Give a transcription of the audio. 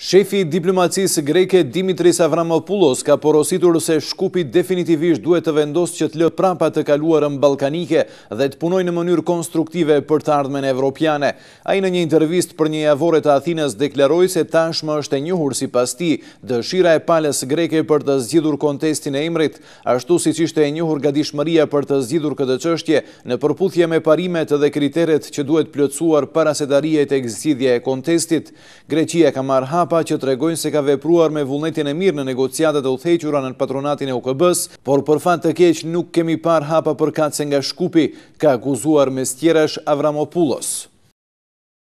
Shefi i diplomacisë greke Dimitris Avramopoulos ka porositur se shkupi definitivisht duhet të vendosë që të lë prapa të kaluar në Balkanike dhe të punoj në mënyrë konstruktive për të ardhmen e Evropiane. A i në një intervist për një javore të Athines deklaroj se tashmë është e njuhur si pas ti dëshira e palës greke për të zgjidur kontestin e imrit, ashtu si që është e njuhur ga për të zgjidur këtë qështje në përputhje me parimet dhe kriteret që duhet plëtsuar para se të e kontestit. Greqia ka marha hapa që tregojnë se ka vepruar me vullnetin e mirë në negociatet e uthequra në patronatin e UKB-s, por për fat të keq nuk kemi par hapa për kacën nga shkupi, ka akuzuar me stjeresh Avramopulos.